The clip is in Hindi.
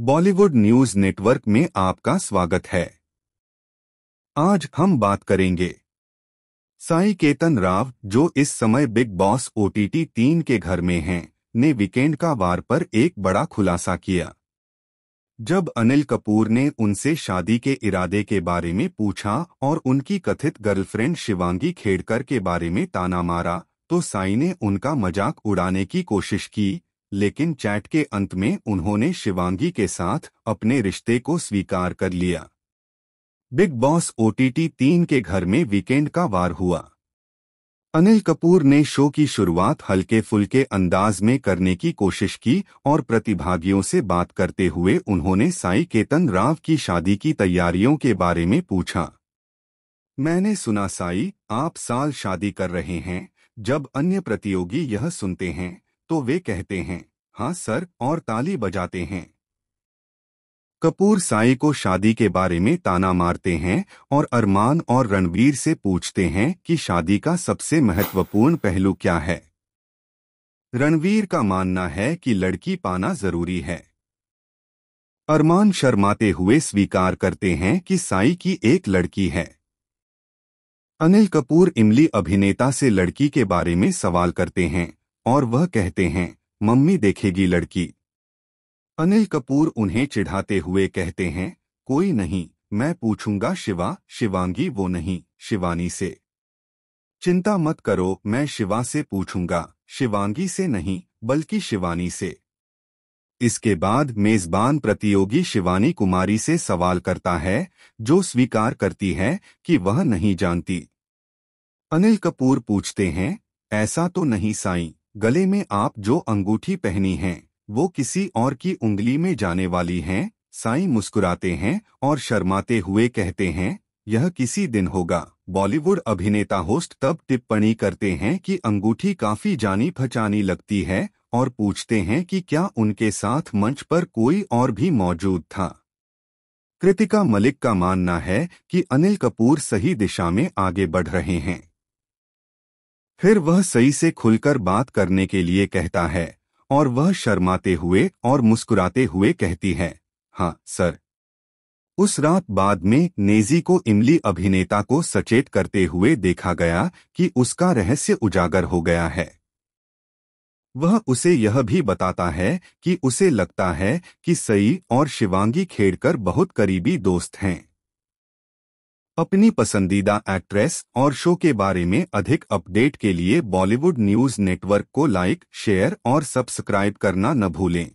बॉलीवुड न्यूज नेटवर्क में आपका स्वागत है आज हम बात करेंगे साई केतन राव जो इस समय बिग बॉस ओटीटी तीन के घर में हैं ने वीकेंड का वार पर एक बड़ा खुलासा किया जब अनिल कपूर ने उनसे शादी के इरादे के बारे में पूछा और उनकी कथित गर्लफ्रेंड शिवांगी खेड़कर के बारे में ताना मारा तो साई ने उनका मजाक उड़ाने की कोशिश की लेकिन चैट के अंत में उन्होंने शिवांगी के साथ अपने रिश्ते को स्वीकार कर लिया बिग बॉस ओटीटी तीन के घर में वीकेंड का वार हुआ अनिल कपूर ने शो की शुरुआत हल्के फुल्के अंदाज में करने की कोशिश की और प्रतिभागियों से बात करते हुए उन्होंने साई केतन राव की शादी की तैयारियों के बारे में पूछा मैंने सुना साई आप साल शादी कर रहे हैं जब अन्य प्रतियोगी यह सुनते हैं तो वे कहते हैं हाँ सर और ताली बजाते हैं कपूर साई को शादी के बारे में ताना मारते हैं और अरमान और रणवीर से पूछते हैं कि शादी का सबसे महत्वपूर्ण पहलू क्या है रणवीर का मानना है कि लड़की पाना जरूरी है अरमान शर्माते हुए स्वीकार करते हैं कि साई की एक लड़की है अनिल कपूर इमली अभिनेता से लड़की के बारे में सवाल करते हैं और वह कहते हैं मम्मी देखेगी लड़की अनिल कपूर उन्हें चिढ़ाते हुए कहते हैं कोई नहीं मैं पूछूंगा शिवा शिवांगी वो नहीं शिवानी से चिंता मत करो मैं शिवा से पूछूंगा शिवांगी से नहीं बल्कि शिवानी से इसके बाद मेजबान प्रतियोगी शिवानी कुमारी से सवाल करता है जो स्वीकार करती है कि वह नहीं जानती अनिल कपूर पूछते हैं ऐसा तो नहीं साईं गले में आप जो अंगूठी पहनी है वो किसी और की उंगली में जाने वाली हैं साई मुस्कुराते हैं और शर्माते हुए कहते हैं यह किसी दिन होगा बॉलीवुड अभिनेता होस्ट तब टिप्पणी करते हैं कि अंगूठी काफी जानी फचानी लगती है और पूछते हैं कि क्या उनके साथ मंच पर कोई और भी मौजूद था कृतिका मलिक का मानना है कि अनिल कपूर सही दिशा में आगे बढ़ रहे हैं फिर वह सही से खुलकर बात करने के लिए कहता है और वह शर्माते हुए और मुस्कुराते हुए कहती है हाँ सर उस रात बाद में नेजी को इमली अभिनेता को सचेत करते हुए देखा गया कि उसका रहस्य उजागर हो गया है वह उसे यह भी बताता है कि उसे लगता है कि सई और शिवांगी खेड़कर बहुत करीबी दोस्त हैं अपनी पसंदीदा एक्ट्रेस और शो के बारे में अधिक अपडेट के लिए बॉलीवुड न्यूज़ नेटवर्क को लाइक शेयर और सब्सक्राइब करना न भूलें